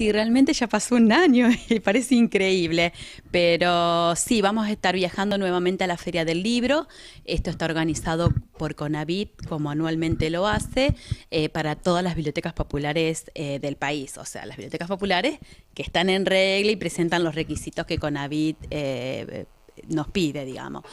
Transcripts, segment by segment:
Sí, realmente ya pasó un año y parece increíble, pero sí, vamos a estar viajando nuevamente a la Feria del Libro. Esto está organizado por Conavit, como anualmente lo hace, eh, para todas las bibliotecas populares eh, del país, o sea, las bibliotecas populares que están en regla y presentan los requisitos que Conavit... Eh, nos pide, digamos.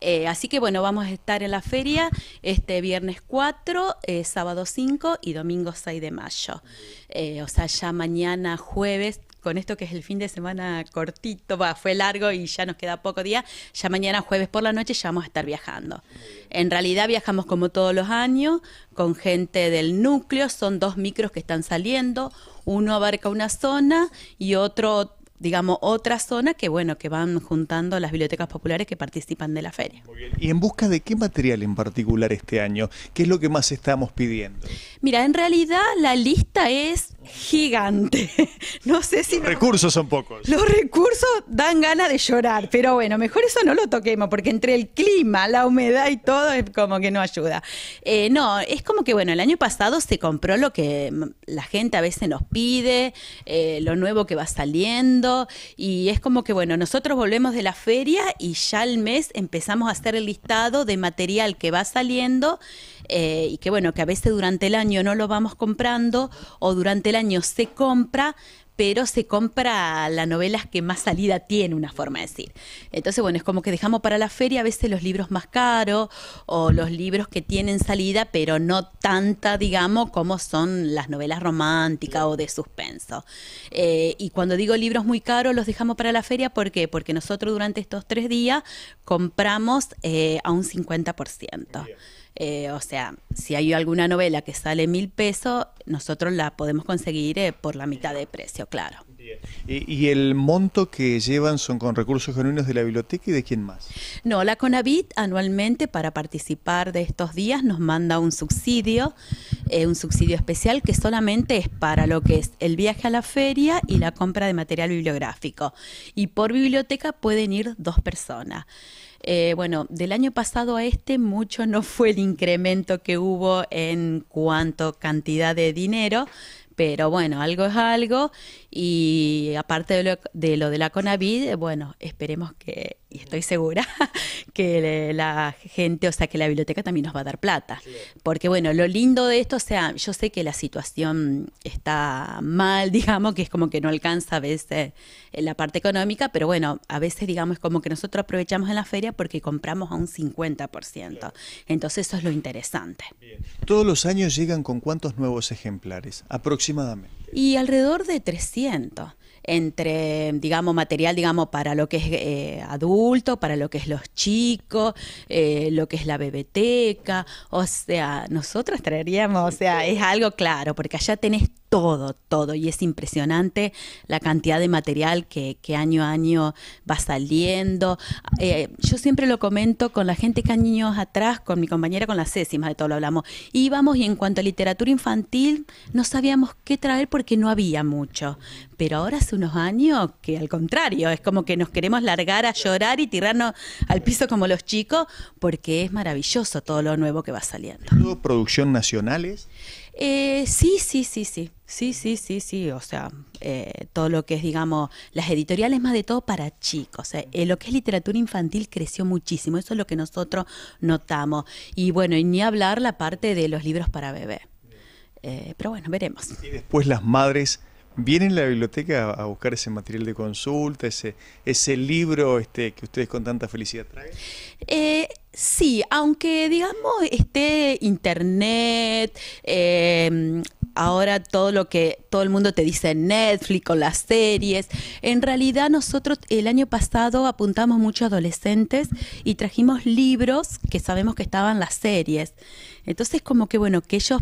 Eh, así que bueno, vamos a estar en la feria este viernes 4, eh, sábado 5 y domingo 6 de mayo. Eh, o sea, ya mañana jueves con esto que es el fin de semana cortito, fue largo y ya nos queda poco día, ya mañana jueves por la noche ya vamos a estar viajando. En realidad viajamos como todos los años, con gente del núcleo, son dos micros que están saliendo, uno abarca una zona y otro digamos, otra zona que, bueno, que van juntando las bibliotecas populares que participan de la feria. ¿Y en busca de qué material en particular este año? ¿Qué es lo que más estamos pidiendo? Mira, en realidad la lista es gigante. No sé si... Los recursos son pocos. Los recursos dan ganas de llorar, pero bueno, mejor eso no lo toquemos, porque entre el clima, la humedad y todo es como que no ayuda. Eh, no, es como que, bueno, el año pasado se compró lo que la gente a veces nos pide, eh, lo nuevo que va saliendo, y es como que, bueno, nosotros volvemos de la feria y ya al mes empezamos a hacer el listado de material que va saliendo eh, y que bueno, que a veces durante el año no lo vamos comprando o durante el año se compra, pero se compra las novelas que más salida tiene, una forma de decir. Entonces, bueno, es como que dejamos para la feria a veces los libros más caros o los libros que tienen salida, pero no tanta, digamos, como son las novelas románticas o de suspenso. Eh, y cuando digo libros muy caros, los dejamos para la feria, ¿por qué? Porque nosotros durante estos tres días compramos eh, a un 50%. Eh, o sea, si hay alguna novela que sale mil pesos, nosotros la podemos conseguir eh, por la mitad de precio, claro. Eh, ¿Y el monto que llevan son con recursos genuinos de la biblioteca y de quién más? No, la Conavit anualmente para participar de estos días nos manda un subsidio, eh, un subsidio especial que solamente es para lo que es el viaje a la feria y la compra de material bibliográfico. Y por biblioteca pueden ir dos personas. Eh, bueno, del año pasado a este mucho no fue el incremento que hubo en cuanto cantidad de dinero, pero bueno, algo es algo y aparte de lo de, la Conavid, bueno, esperemos que y estoy segura que la gente, o sea, que la biblioteca también nos va a dar plata. Porque bueno, lo lindo de esto, o sea, yo sé que la situación está mal, digamos, que es como que no alcanza a veces eh, la parte económica, pero bueno, a veces digamos como que nosotros aprovechamos en la feria porque compramos a un 50%. Entonces eso es lo interesante. Todos los años llegan con cuántos nuevos ejemplares, aproximadamente. Y alrededor de 300 entre, digamos, material, digamos, para lo que es eh, adulto, para lo que es los chicos, eh, lo que es la bebeteca, o sea, nosotros traeríamos, o sea, es algo claro, porque allá tenés todo, todo. Y es impresionante la cantidad de material que, que año a año va saliendo. Eh, yo siempre lo comento con la gente que niños atrás, con mi compañera, con la sésima de todo lo hablamos. Íbamos y en cuanto a literatura infantil, no sabíamos qué traer porque no había mucho. Pero ahora hace unos años que al contrario, es como que nos queremos largar a llorar y tirarnos al piso como los chicos, porque es maravilloso todo lo nuevo que va saliendo. ¿Producción nacionales? Eh, sí, sí, sí, sí. Sí, sí, sí, sí. O sea, eh, todo lo que es, digamos, las editoriales más de todo para chicos. Eh, eh, lo que es literatura infantil creció muchísimo. Eso es lo que nosotros notamos. Y bueno, y ni hablar la parte de los libros para bebé. pero bueno, veremos. Y después las madres vienen a la biblioteca a buscar ese material de consulta, ese, ese libro este, que ustedes con tanta felicidad traen? Eh, sí, aunque digamos esté internet, em, ahora todo lo que todo el mundo te dice Netflix o las series, en realidad nosotros el año pasado apuntamos muchos adolescentes y trajimos libros que sabemos que estaban las series. Entonces como que bueno, que ellos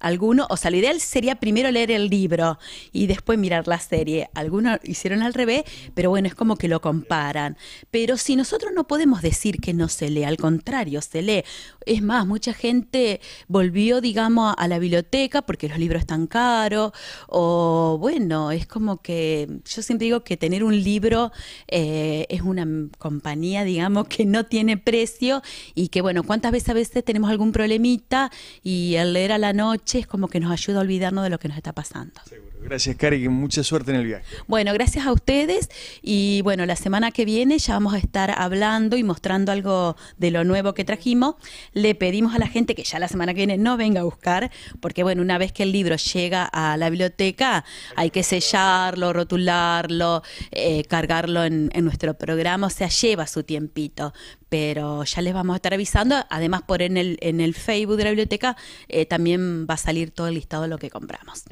alguno, o sea, lo ideal sería primero leer el libro y después mirar la serie. Algunos hicieron al revés, pero bueno, es como que lo comparan. Pero si nosotros no podemos decir que no se lee, al contrario, se lee. Es más, mucha gente volvió, digamos, a la biblioteca porque los libros están caros, o bueno, es como que yo siempre digo que tener un libro eh, es una compañía, digamos, que no tiene precio y que bueno, ¿cuántas veces a veces tenemos algún problemita y al leer a la noche, es como que nos ayuda a olvidarnos de lo que nos está pasando. Gracias, Cari, mucha suerte en el viaje. Bueno, gracias a ustedes y bueno, la semana que viene ya vamos a estar hablando y mostrando algo de lo nuevo que trajimos. Le pedimos a la gente que ya la semana que viene no venga a buscar, porque bueno, una vez que el libro llega a la biblioteca, hay que sellarlo, rotularlo, eh, cargarlo en, en nuestro programa, o sea, lleva su tiempito pero ya les vamos a estar avisando. Además, por en el, en el Facebook de la biblioteca eh, también va a salir todo el listado de lo que compramos.